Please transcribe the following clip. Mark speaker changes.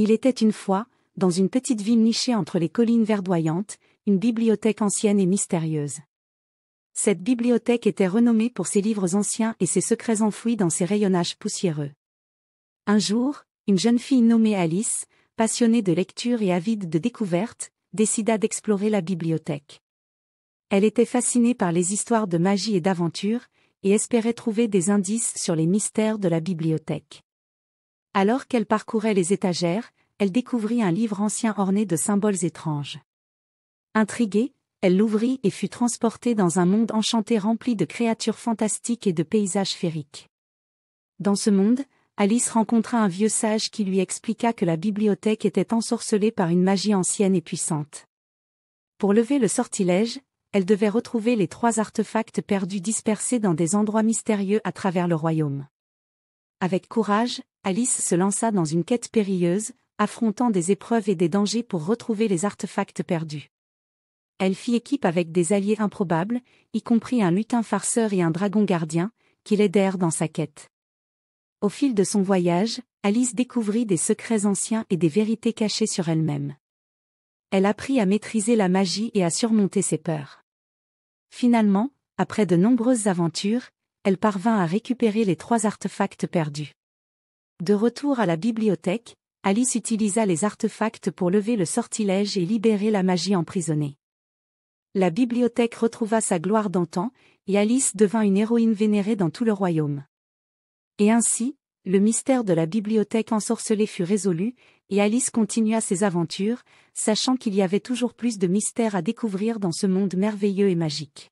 Speaker 1: Il était une fois, dans une petite ville nichée entre les collines verdoyantes, une bibliothèque ancienne et mystérieuse. Cette bibliothèque était renommée pour ses livres anciens et ses secrets enfouis dans ses rayonnages poussiéreux. Un jour, une jeune fille nommée Alice, passionnée de lecture et avide de découvertes, décida d'explorer la bibliothèque. Elle était fascinée par les histoires de magie et d'aventure, et espérait trouver des indices sur les mystères de la bibliothèque. Alors qu'elle parcourait les étagères, elle découvrit un livre ancien orné de symboles étranges. Intriguée, elle l'ouvrit et fut transportée dans un monde enchanté rempli de créatures fantastiques et de paysages féeriques. Dans ce monde, Alice rencontra un vieux sage qui lui expliqua que la bibliothèque était ensorcelée par une magie ancienne et puissante. Pour lever le sortilège, elle devait retrouver les trois artefacts perdus dispersés dans des endroits mystérieux à travers le royaume. Avec courage, Alice se lança dans une quête périlleuse, affrontant des épreuves et des dangers pour retrouver les artefacts perdus. Elle fit équipe avec des alliés improbables, y compris un lutin farceur et un dragon gardien, qui l'aidèrent dans sa quête. Au fil de son voyage, Alice découvrit des secrets anciens et des vérités cachées sur elle-même. Elle apprit à maîtriser la magie et à surmonter ses peurs. Finalement, après de nombreuses aventures, elle parvint à récupérer les trois artefacts perdus. De retour à la bibliothèque, Alice utilisa les artefacts pour lever le sortilège et libérer la magie emprisonnée. La bibliothèque retrouva sa gloire d'antan, et Alice devint une héroïne vénérée dans tout le royaume. Et ainsi, le mystère de la bibliothèque ensorcelée fut résolu, et Alice continua ses aventures, sachant qu'il y avait toujours plus de mystères à découvrir dans ce monde merveilleux et magique.